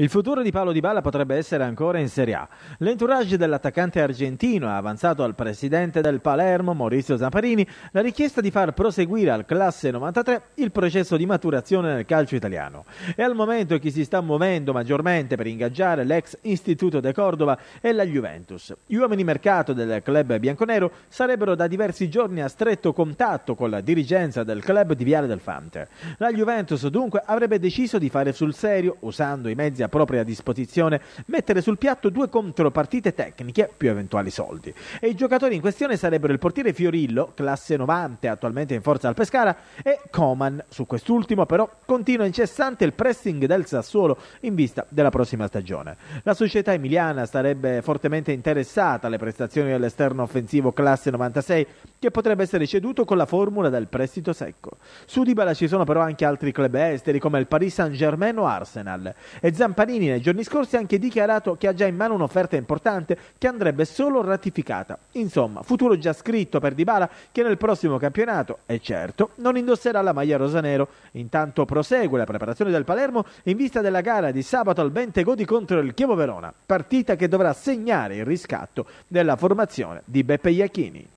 Il futuro di Paolo Di Bala potrebbe essere ancora in Serie A. L'entourage dell'attaccante argentino ha avanzato al presidente del Palermo, Maurizio Zamparini, la richiesta di far proseguire al classe 93 il processo di maturazione nel calcio italiano. E al momento chi si sta muovendo maggiormente per ingaggiare l'ex Istituto de Cordova è la Juventus. Gli uomini mercato del club bianconero sarebbero da diversi giorni a stretto contatto con la dirigenza del club di Viale del Fante. La Juventus dunque avrebbe deciso di fare sul serio, usando i mezzi a propria disposizione mettere sul piatto due contropartite tecniche più eventuali soldi. E i giocatori in questione sarebbero il portiere Fiorillo, classe 90, attualmente in forza al Pescara, e Coman. Su quest'ultimo però continua incessante il pressing del Sassuolo in vista della prossima stagione. La società emiliana sarebbe fortemente interessata alle prestazioni dell'esterno offensivo classe 96 che potrebbe essere ceduto con la formula del prestito secco. Su Dybala ci sono però anche altri club esteri come il Paris Saint-Germain o Arsenal e Zambia Campanini nei giorni scorsi ha anche dichiarato che ha già in mano un'offerta importante che andrebbe solo ratificata. Insomma, futuro già scritto per Dybala che nel prossimo campionato, è certo, non indosserà la maglia rosanero. Intanto prosegue la preparazione del Palermo in vista della gara di sabato al Bentegodi contro il Chievo Verona, partita che dovrà segnare il riscatto della formazione di Beppe Iacchini.